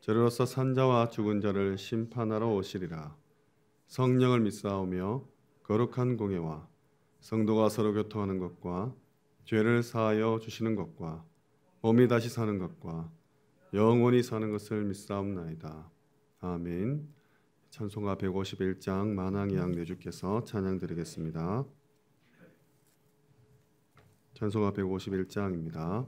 저로서 산자와 죽은 자를 심판하러 오시리라. 성령을 믿사오며 거룩한 공예와 성도가 서로 교통하는 것과 죄를 사하여 주시는 것과 몸이 다시 사는 것과 영원히 사는 것을 믿사옵나이다. 아멘. 찬송가 151장 만왕이양 내주께서 찬양 드리겠습니다. 찬송가 151장입니다.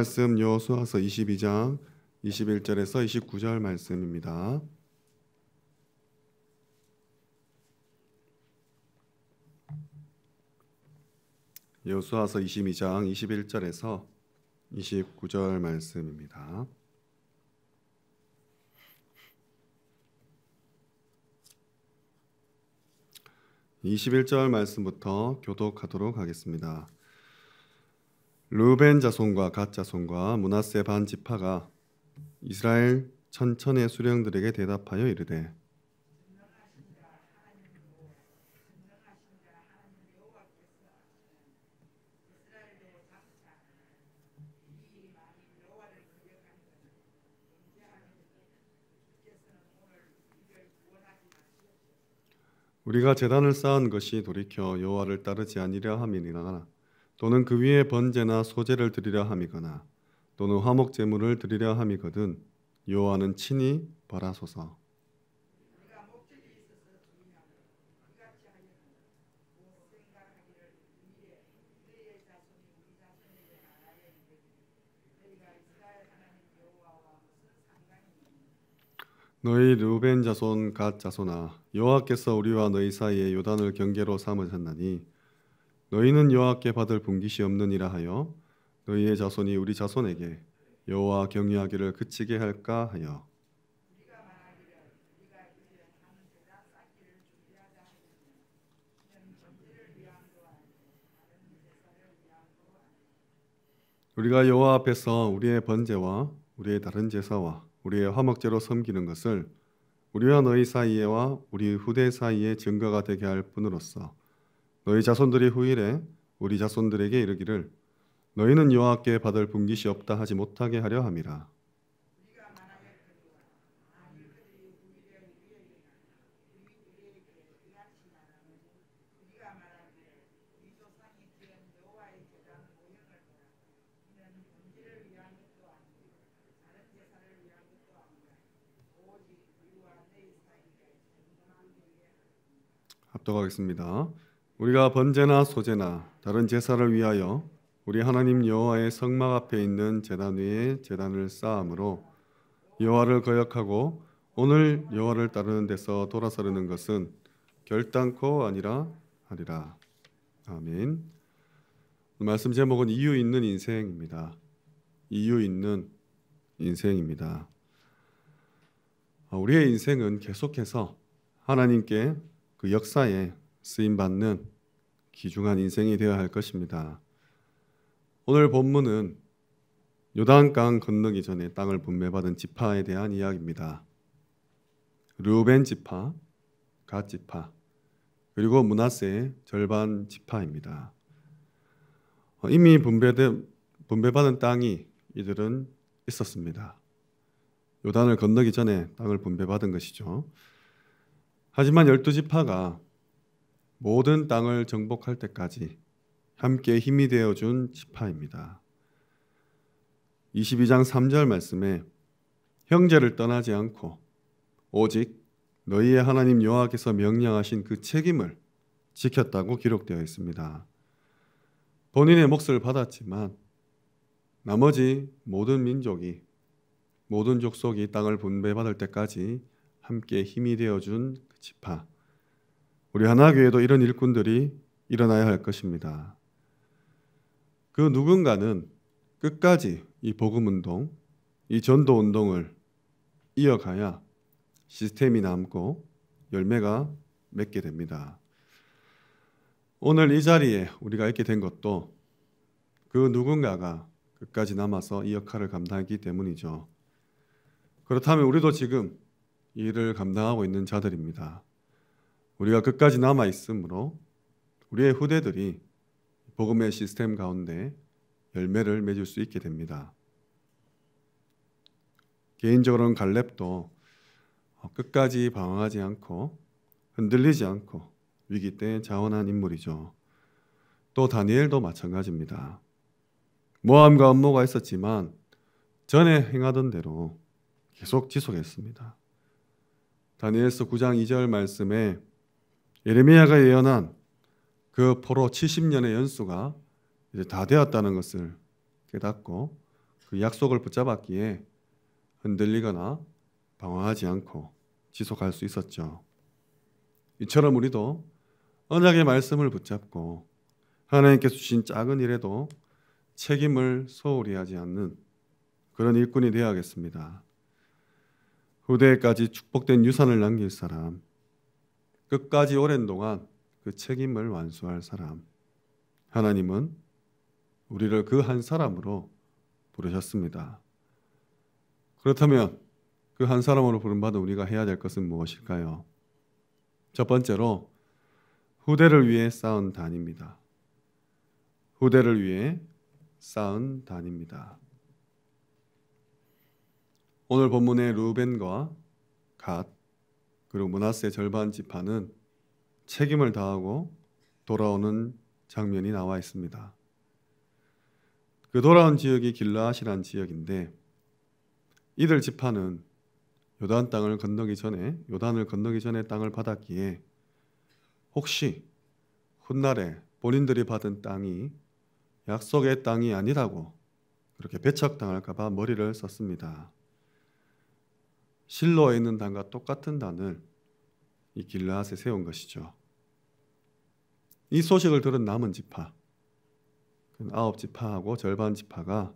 말씀 여호수아서 22장 21절에서 29절 말씀입니다. 여수아서 22장 21절에서 29절 말씀입니다. (21절) 말씀부터 교독하도록 하겠습니다. 루벤 자손과 갓 자손과 문하세 반 지파가 이스라엘 천천의 수령들에게 대답하여 이르되 우리가 재단을 쌓은 것이 돌이켜 여호와를 따르지 아니려 함이니라 또는 그 위에 번제나 소제를 드리려 함이거나 또는 화목 제물을 드리려 함이거든 여호와는 친히 바라소서. 너희 르벤 자손 갓 자손아 여호와께서 우리와 너희 사이에 요단을 경계로 삼으셨나니 너희는 여호와께 받을 분깃이 없느니라 하여 너희의 자손이 우리 자손에게 여호와 경외하기를 그치게 할까 하여 우리가 여호와 앞에서 우리의 번제와 우리의 다른 제사와 우리의 화목제로 섬기는 것을 우리와 너희 사이에와 우리 후대 사이에 증거가 되게 할 뿐으로써 너희 자손들이 후일에 우리 자손들에게 이르기를 너희는 여호와께 받을 분깃이 없다 하지 못하게 하려 함이라. 앞서가겠습니다. 우리가 번제나 소제나 다른 제사를 위하여 우리 하나님 여호와의 성막 앞에 있는 제단 위에 제단을 쌓음으로 여호와를 거역하고 오늘 여호와를 따르는 데서 돌아서려는 것은 결단코 아니라 하리라. 아멘. 말씀 제목은 이유 있는 인생입니다. 이유 있는 인생입니다. 아, 우리의 인생은 계속해서 하나님께 그 역사에 쓰임 받는 귀중한 인생이 되어야 할 것입니다. 오늘 본문은 요단강 건너기 전에 땅을 분배받은 지파에 대한 이야기입니다. 르벤 지파, 갓 지파, 그리고 문하세 절반 지파입니다. 어, 이미 분배된 분배받은 땅이 이들은 있었습니다. 요단을 건너기 전에 땅을 분배받은 것이죠. 하지만 열두 지파가 모든 땅을 정복할 때까지 함께 힘이 되어 준 지파입니다. 22장 3절 말씀에 형제를 떠나지 않고 오직 너희의 하나님 여호와께서 명령하신 그 책임을 지켰다고 기록되어 있습니다. 본인의 몫을 받았지만 나머지 모든 민족이 모든 족속이 땅을 분배받을 때까지 함께 힘이 되어준 그 지파 우리 하나교회도 이런 일꾼들이 일어나야 할 것입니다. 그 누군가는 끝까지 이 복음 운동, 이 전도 운동을 이어가야 시스템이 남고 열매가 맺게 됩니다. 오늘 이 자리에 우리가 있게 된 것도 그 누군가가 끝까지 남아서 이 역할을 감당했기 때문이죠. 그렇다면 우리도 지금 이 일을 감당하고 있는 자들입니다. 우리가 끝까지 남아 있으므로 우리의 후대들이 복음의 시스템 가운데 열매를 맺을 수 있게 됩니다. 개인적으로는 갈렙도 끝까지 방황하지 않고 흔들리지 않고 위기 때 자원한 인물이죠. 또 다니엘도 마찬가지입니다. 모함과 음모가 있었지만 전에 행하던 대로 계속 지속했습니다. 다니엘서 9장 2절 말씀에 예레미야가 예언한 그 포로 70년의 연수가 이제 다 되었다는 것을 깨닫고 그 약속을 붙잡았기에 흔들리거나 방황하지 않고 지속할 수 있었죠. 이처럼 우리도 언약의 말씀을 붙잡고 하나님께 주신 작은 일에도 책임을 소홀히 하지 않는 그런 일꾼이 되어야겠습니다. 후대까지 축복된 유산을 남길 사람, 끝까지 오랜 동안 그 책임을 완수할 사람. 하나님은 우리를 그 한 사람으로 부르셨습니다. 그렇다면 그 한 사람으로 부른받은 우리가 해야 될 것은 무엇일까요? 첫 번째로 후대를 위해 쌓은 단입니다. 후대를 위해 쌓은 단입니다. 오늘 본문의 루벤과 갓 그리고 문하스의 절반 지파는 책임을 다하고 돌아오는 장면이 나와 있습니다. 그 돌아온 지역이 길라앗이란 지역인데 이들 지파는 요단 땅을 건너기 전에 요단을 건너기 전에 땅을 받았기에 혹시 훗날에 본인들이 받은 땅이 약속의 땅이 아니라고 그렇게 배척당할까봐 머리를 썼습니다. 실로에 있는 단과 똑같은 단을 이 길라앗에 세운 것이죠. 이 소식을 들은 남은 지파, 그 아홉 지파하고 절반 지파가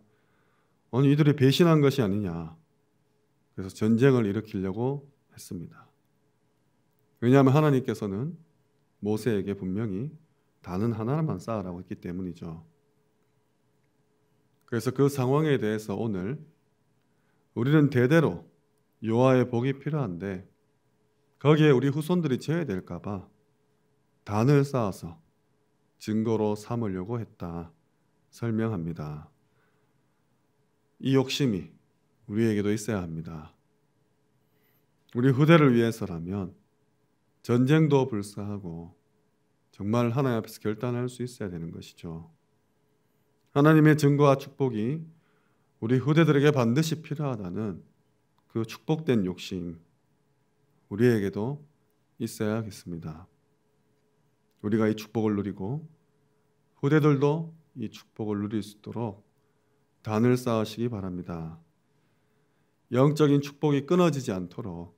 아니 이들이 배신한 것이 아니냐. 그래서 전쟁을 일으키려고 했습니다. 왜냐하면 하나님께서는 모세에게 분명히 단은 하나만 쌓으라고 했기 때문이죠. 그래서 그 상황에 대해서 오늘 우리는 대대로 여호와의 복이 필요한데 거기에 우리 후손들이 제외될까봐 단을 쌓아서 증거로 삼으려고 했다 설명합니다. 이 욕심이 우리에게도 있어야 합니다. 우리 후대를 위해서라면 전쟁도 불사하고 정말 하나님 앞에서 결단할 수 있어야 되는 것이죠. 하나님의 증거와 축복이 우리 후대들에게 반드시 필요하다는 그 축복된 욕심 우리에게도 있어야겠습니다. 우리가 이 축복을 누리고 후대들도 이 축복을 누릴 수 있도록 단을 쌓으시기 바랍니다. 영적인 축복이 끊어지지 않도록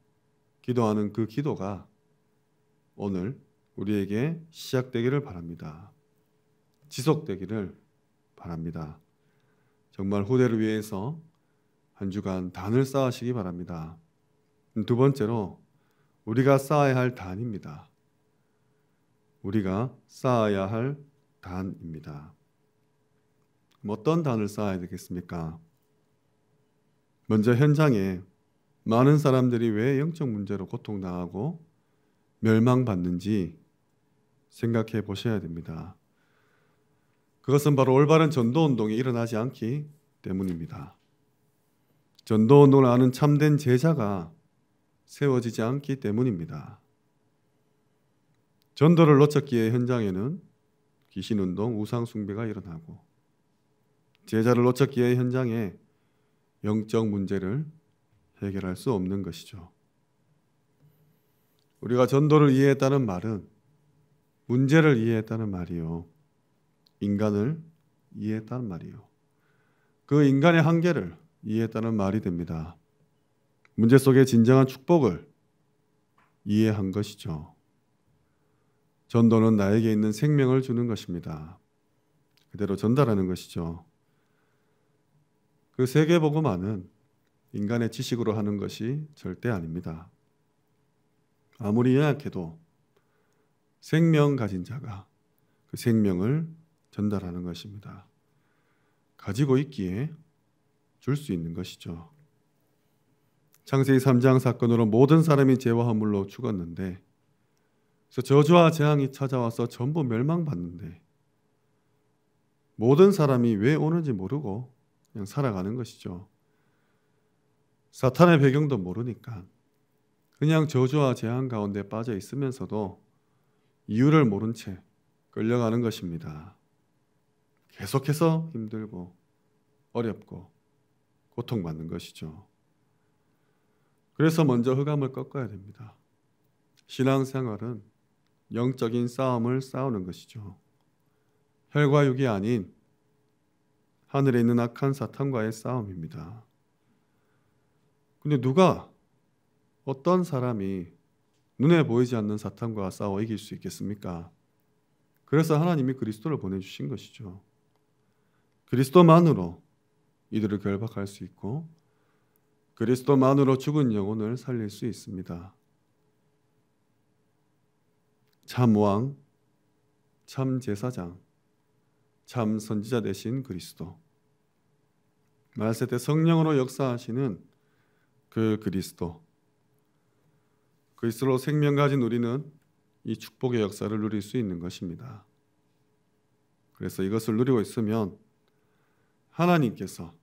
기도하는 그 기도가 오늘 우리에게 시작되기를 바랍니다. 지속되기를 바랍니다. 정말 후대를 위해서 한 주간 단을 쌓으시기 바랍니다. 두 번째로 우리가 쌓아야 할 단입니다. 우리가 쌓아야 할 단입니다. 뭐 어떤 단을 쌓아야 되겠습니까? 먼저 현장에 많은 사람들이 왜 영적 문제로 고통당하고 멸망받는지 생각해 보셔야 됩니다. 그것은 바로 올바른 전도 운동이 일어나지 않기 때문입니다. 전도 운동을 하는 참된 제자가 세워지지 않기 때문입니다. 전도를 놓쳤기에 현장에는 귀신 운동, 우상 숭배가 일어나고 제자를 놓쳤기에 현장에 영적 문제를 해결할 수 없는 것이죠. 우리가 전도를 이해했다는 말은 문제를 이해했다는 말이요. 인간을 이해했다는 말이요. 그 인간의 한계를 이해했다는 말이 됩니다. 문제 속의 진정한 축복을 이해한 것이죠. 전도는 나에게 있는 생명을 주는 것입니다. 그대로 전달하는 것이죠. 그세계보고만은 인간의 지식으로 하는 것이 절대 아닙니다. 아무리 연약해도 생명 가진 자가 그 생명을 전달하는 것입니다. 가지고 있기에 줄수 있는 것이죠. 창세기 3장 사건으로 모든 사람이 죄와 허물로 죽었는데 그래서 저주와 재앙이 찾아와서 전부 멸망받는데 모든 사람이 왜 오는지 모르고 그냥 살아가는 것이죠. 사탄의 배경도 모르니까 그냥 저주와 재앙 가운데 빠져 있으면서도 이유를 모른 채 끌려가는 것입니다. 계속해서 힘들고 어렵고 고통받는 것이죠. 그래서 먼저 흑암을 꺾어야 됩니다. 신앙생활은 영적인 싸움을 싸우는 것이죠. 혈과 육이 아닌 하늘에 있는 악한 사탄과의 싸움입니다. 근데 누가 어떤 사람이 눈에 보이지 않는 사탄과 싸워 이길 수 있겠습니까? 그래서 하나님이 그리스도를 보내주신 것이죠. 그리스도만으로 이들을 결박할 수 있고 그리스도만으로 죽은 영혼을 살릴 수 있습니다. 참 왕, 참 제사장, 참 선지자 되신 그리스도. 말세 때 성령으로 역사하시는 그 그리스도. 그리스도로 생명 가진 우리는 이 축복의 역사를 누릴 수 있는 것입니다. 그래서 이것을 누리고 있으면 하나님께서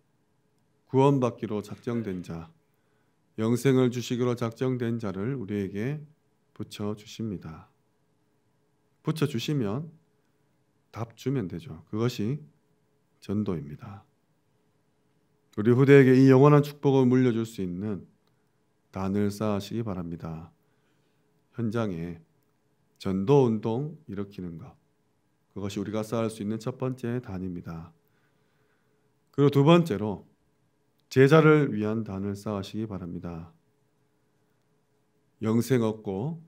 구원받기로 작정된 자, 영생을 주시기로 작정된 자를 우리에게 붙여 주십니다. 붙여 주시면 답 주면 되죠. 그것이 전도입니다. 우리 후대에게 이 영원한 축복을 물려줄 수 있는 단을 쌓으시기 바랍니다. 현장에 전도 운동 일으키는 것. 그것이 우리가 쌓을 수 있는 첫 번째 단입니다. 그리고 두 번째로 제자를 위한 단을 쌓으시기 바랍니다. 영생 얻고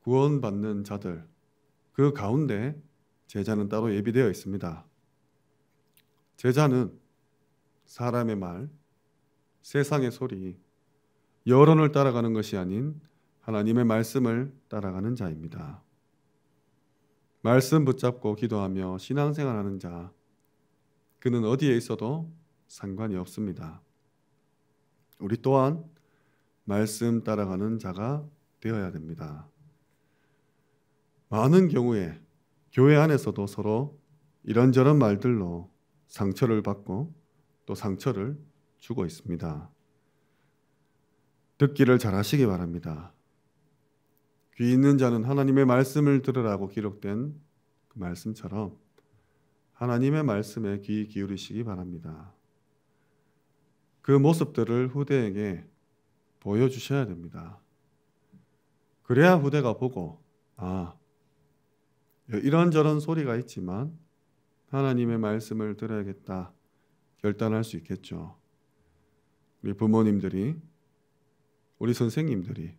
구원받는 자들 그 가운데 제자는 따로 예비되어 있습니다. 제자는 사람의 말, 세상의 소리, 여론을 따라가는 것이 아닌 하나님의 말씀을 따라가는 자입니다. 말씀 붙잡고 기도하며 신앙생활하는 자, 그는 어디에 있어도 상관이 없습니다. 우리 또한 말씀 따라가는 자가 되어야 됩니다. 많은 경우에 교회 안에서도 서로 이런저런 말들로 상처를 받고 또 상처를 주고 있습니다. 듣기를 잘 하시기 바랍니다. 귀 있는 자는 하나님의 말씀을 들으라고 기록된 그 말씀처럼 하나님의 말씀에 귀 기울이시기 바랍니다. 그 모습들을 후대에게 보여주셔야 됩니다. 그래야 후대가 보고, 아, 이런저런 소리가 있지만 하나님의 말씀을 들어야겠다 결단할 수 있겠죠. 우리 부모님들이, 우리 선생님들이,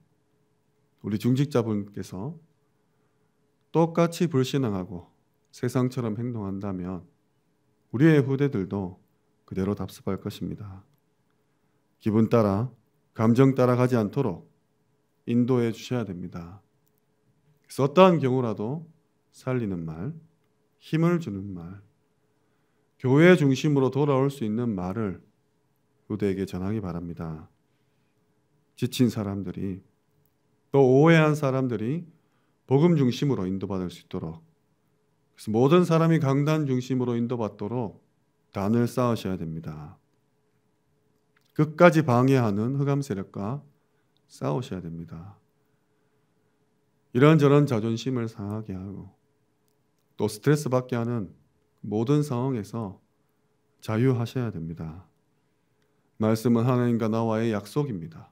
우리 중직자분께서 똑같이 불신앙하고 세상처럼 행동한다면 우리의 후대들도 그대로 답습할 것입니다. 기분 따라 감정 따라가지 않도록 인도해 주셔야 됩니다. 썼다한 경우라도 살리는 말, 힘을 주는 말, 교회 중심으로 돌아올 수 있는 말을 후대에게 전하기 바랍니다. 지친 사람들이 또 오해한 사람들이 복음 중심으로 인도받을 수 있도록 그래서 모든 사람이 강단 중심으로 인도받도록 단을 쌓으셔야 됩니다. 끝까지 방해하는 흑암 세력과 싸우셔야 됩니다. 이런저런 자존심을 상하게 하고 또 스트레스 받게 하는 모든 상황에서 자유하셔야 됩니다. 말씀은 하나님과 나와의 약속입니다.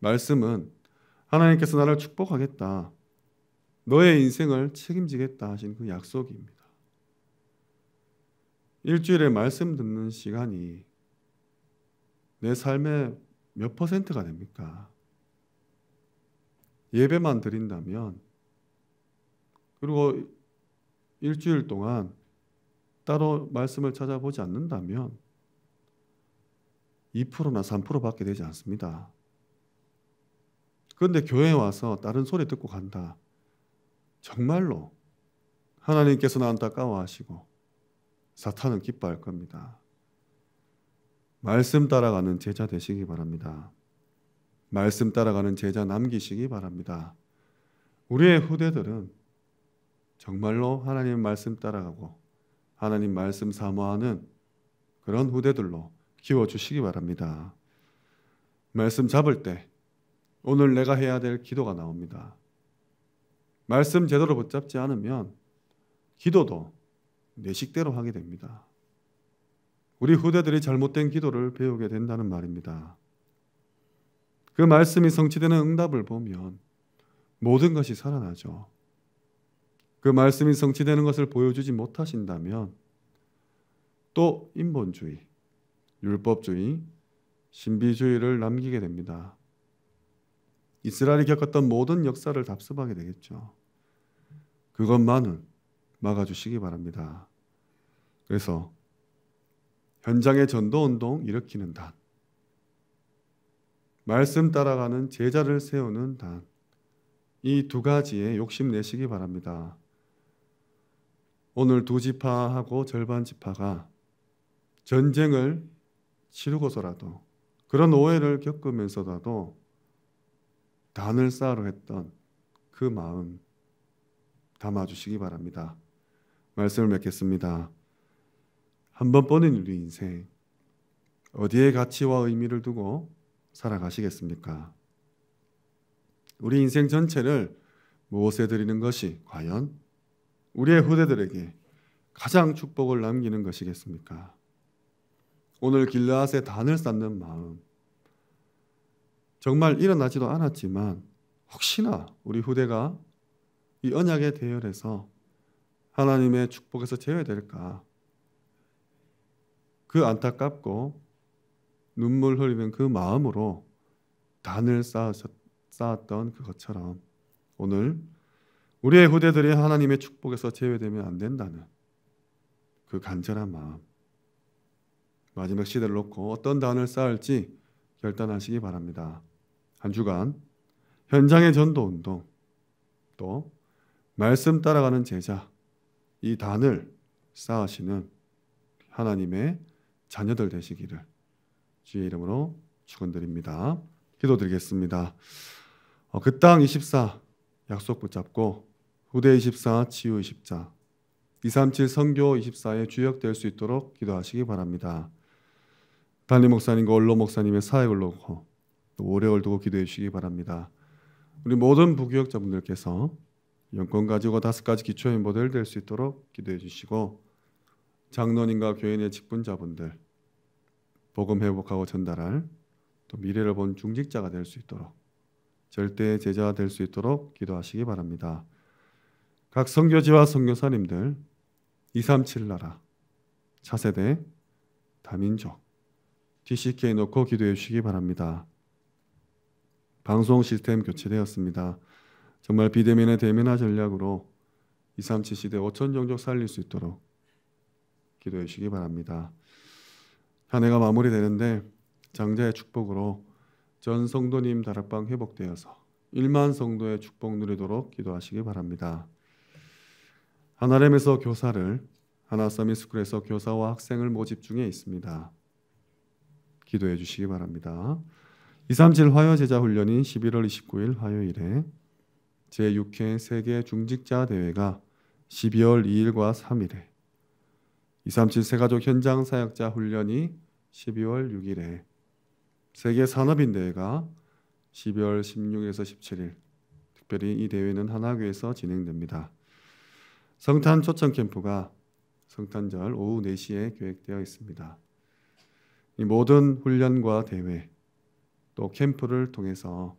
말씀은 하나님께서 나를 축복하겠다. 너의 인생을 책임지겠다 하신 그 약속입니다. 일주일에 말씀 듣는 시간이 내 삶의 몇 퍼센트가 됩니까? 예배만 드린다면 그리고 일주일 동안 따로 말씀을 찾아보지 않는다면 2%나 3%밖에 되지 않습니다. 그런데 교회 와서 다른 소리 듣고 간다. 정말로 하나님께서는 안타까워하시고 사탄은 기뻐할 겁니다. 말씀 따라가는 제자 되시기 바랍니다. 말씀 따라가는 제자 남기시기 바랍니다. 우리의 후대들은 정말로 하나님 말씀 따라가고 하나님 말씀 사모하는 그런 후대들로 키워주시기 바랍니다. 말씀 잡을 때 오늘 내가 해야 될 기도가 나옵니다. 말씀 제대로 붙잡지 않으면 기도도 내 식대로 하게 됩니다. 우리 후대들이 잘못된 기도를 배우게 된다는 말입니다. 그 말씀이 성취되는 응답을 보면 모든 것이 살아나죠. 그 말씀이 성취되는 것을 보여주지 못하신다면 또 인본주의, 율법주의, 신비주의를 남기게 됩니다. 이스라엘이 겪었던 모든 역사를 답습하게 되겠죠. 그것만은 막아주시기 바랍니다. 그래서 현장의 전도 운동 일으키는 단, 말씀 따라가는 제자를 세우는 단, 이 두 가지에 욕심 내시기 바랍니다. 오늘 두 지파하고 절반 지파가 전쟁을 치르고서라도 그런 오해를 겪으면서라도 단을 쌓으려 했던 그 마음 담아주시기 바랍니다. 말씀을 맺겠습니다. 한번 뻔한 우리 인생 어디에 가치와 의미를 두고 살아가시겠습니까? 우리 인생 전체를 무엇에 드리는 것이 과연 우리의 후대들에게 가장 축복을 남기는 것이겠습니까? 오늘 길라앗의 단을 쌓는 마음 정말 일어나지도 않았지만 혹시나 우리 후대가 이 언약에 대열에서 하나님의 축복에서 제외될까? 그 안타깝고 눈물 흘리는 그 마음으로 단을 쌓았던 그것처럼 오늘 우리의 후대들이 하나님의 축복에서 제외되면 안 된다는 그 간절한 마음 마지막 시대를 놓고 어떤 단을 쌓을지 결단하시기 바랍니다. 한 주간 현장의 전도 운동 또 말씀 따라가는 제자 이 단을 쌓으시는 하나님의 자녀들 되시기를 주의 이름으로 축원드립니다. 기도드리겠습니다. 어, 그땅 24 약속 붙잡고 후대 24 치유 2 0 237 성교 24에 주역될 수 있도록 기도하시기 바랍니다. 단리 목사님과 원로 목사님의 사역을 놓고 또 오래월 두고 기도해 주시기 바랍니다. 우리 모든 부교역자분들께서 영권 가지고 다섯 가지 기초의 모델 될 수 있도록 기도해 주시고 장로님과 교인의 직분자분들 복음 회복하고 전달할 또 미래를 본 중직자가 될 수 있도록 절대 제자 될 수 있도록 기도하시기 바랍니다. 각 선교지와 선교사님들 237 나라 차세대 다민족 TCK 놓고 기도해 주시기 바랍니다. 방송 시스템 교체되었습니다. 정말 비대면의 대면화 전략으로 237 시대 5천 종족 살릴 수 있도록 기도해 주시기 바랍니다. 한 해가 마무리되는데 장자의 축복으로 전 성도님 다락방 회복되어서 1만 성도의 축복 누리도록 기도하시기 바랍니다. 하나렘에서 교사를 하나서미스쿨에서 교사와 학생을 모집 중에 있습니다. 기도해 주시기 바랍니다. 237 화요제자 훈련이 11월 29일 화요일에 제6회 세계 중직자 대회가 12월 2일과 3일에 237 세가족 현장 사역자 훈련이 12월 6일에 세계 산업인 대회가 12월 16에서 17일 특별히 이 대회는 하나교에서 진행됩니다. 성탄 초청 캠프가 성탄절 오후 4시에 계획되어 있습니다. 이 모든 훈련과 대회 또 캠프를 통해서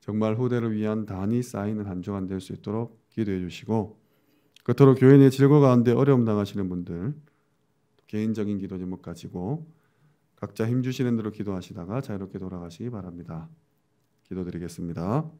정말 후대를 위한 단이 쌓이는 한 주간 될수 있도록 기도해 주시고 그토록 교회 내 질거 가운데 어려움 당하시는 분들 개인적인 기도 제목 가지고 각자 힘 주시는 대로 기도하시다가 자유롭게 돌아가시기 바랍니다. 기도드리겠습니다.